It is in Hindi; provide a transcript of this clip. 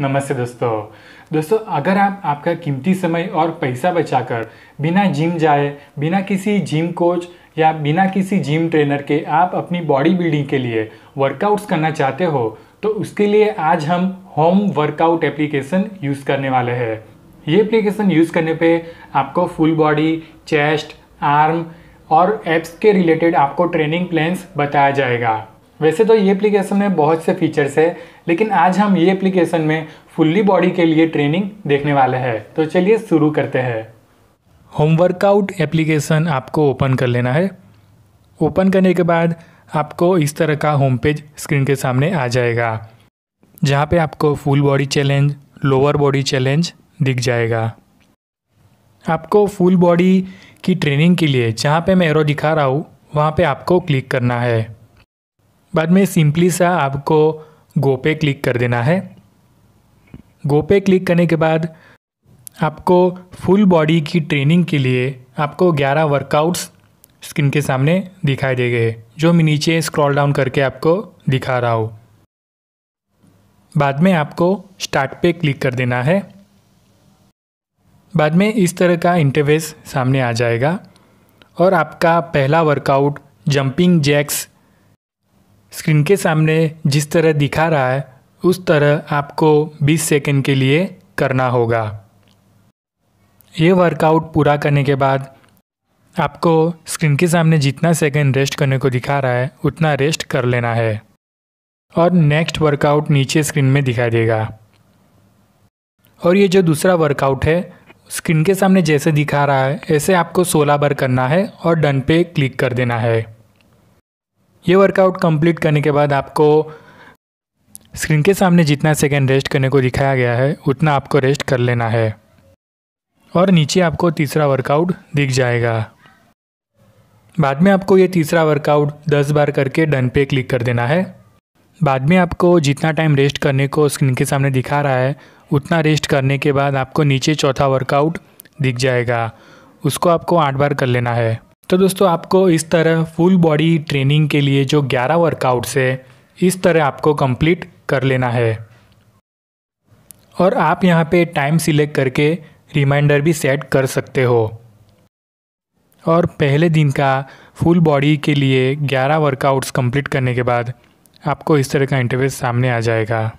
नमस्ते दोस्तों दोस्तों अगर आप आपका कीमती समय और पैसा बचाकर बिना जिम जाए बिना किसी जिम कोच या बिना किसी जिम ट्रेनर के आप अपनी बॉडी बिल्डिंग के लिए वर्कआउट्स करना चाहते हो तो उसके लिए आज हम होम वर्कआउट एप्लीकेशन यूज़ करने वाले हैं ये एप्लीकेशन यूज़ करने पे आपको फुल बॉडी चेस्ट आर्म और एप्स के रिलेटेड आपको ट्रेनिंग प्लान्स बताया जाएगा वैसे तो ये एप्लीकेशन में बहुत से फीचर्स है लेकिन आज हम ये एप्लीकेशन में फुल्ली बॉडी के लिए ट्रेनिंग देखने वाले हैं तो चलिए शुरू करते हैं होमवर्कआउट एप्लीकेशन आपको ओपन कर लेना है ओपन करने के बाद आपको इस तरह का होम पेज स्क्रीन के सामने आ जाएगा जहाँ पे आपको full body challenge lower body challenge दिख जाएगा आपको फुल बॉडी की ट्रेनिंग के लिए जहाँ पे मैं एरो दिखा रहा हूँ वहाँ पे आपको क्लिक करना है बाद में सिंपली सा आपको गो पे क्लिक कर देना है गो पे क्लिक करने के बाद आपको फुल बॉडी की ट्रेनिंग के लिए आपको 11 वर्कआउट्स स्क्रीन के सामने दिखाई दे गए जो मैं नीचे स्क्रॉल डाउन करके आपको दिखा रहा हूँ बाद में आपको स्टार्ट पे क्लिक कर देना है बाद में इस तरह का इंटरवेस सामने आ जाएगा और आपका पहला वर्कआउट जंपिंग जैक्स स्क्रीन के सामने जिस तरह दिखा रहा है उस तरह आपको 20 सेकेंड के लिए करना होगा ये वर्कआउट पूरा करने के बाद आपको स्क्रीन के सामने जितना सेकेंड रेस्ट करने को दिखा रहा है उतना रेस्ट कर लेना है और नेक्स्ट वर्कआउट नीचे स्क्रीन में दिखाई देगा और ये जो दूसरा वर्कआउट है स्क्रीन के सामने जैसे दिखा रहा है ऐसे आपको 16 बार करना है और डन पे क्लिक कर देना है ये वर्कआउट कंप्लीट करने के बाद आपको स्क्रीन के सामने जितना सेकेंड रेस्ट करने को दिखाया गया है उतना आपको रेस्ट कर लेना है और नीचे आपको तीसरा वर्कआउट दिख जाएगा बाद में आपको ये तीसरा वर्कआउट 10 बार करके डन पे क्लिक कर देना है बाद में आपको जितना टाइम रेस्ट करने को स्क्रीन के सामने दिखा रहा है उतना रेस्ट करने के बाद आपको नीचे चौथा वर्कआउट दिख जाएगा उसको आपको आठ बार कर लेना है तो दोस्तों आपको इस तरह फुल बॉडी ट्रेनिंग के लिए जो 11 वर्कआउट्स है इस तरह आपको कंप्लीट कर लेना है और आप यहाँ पे टाइम सिलेक्ट करके रिमाइंडर भी सेट कर सकते हो और पहले दिन का फुल बॉडी के लिए 11 वर्कआउट्स कंप्लीट करने के बाद आपको इस तरह का इंटरव्यू सामने आ जाएगा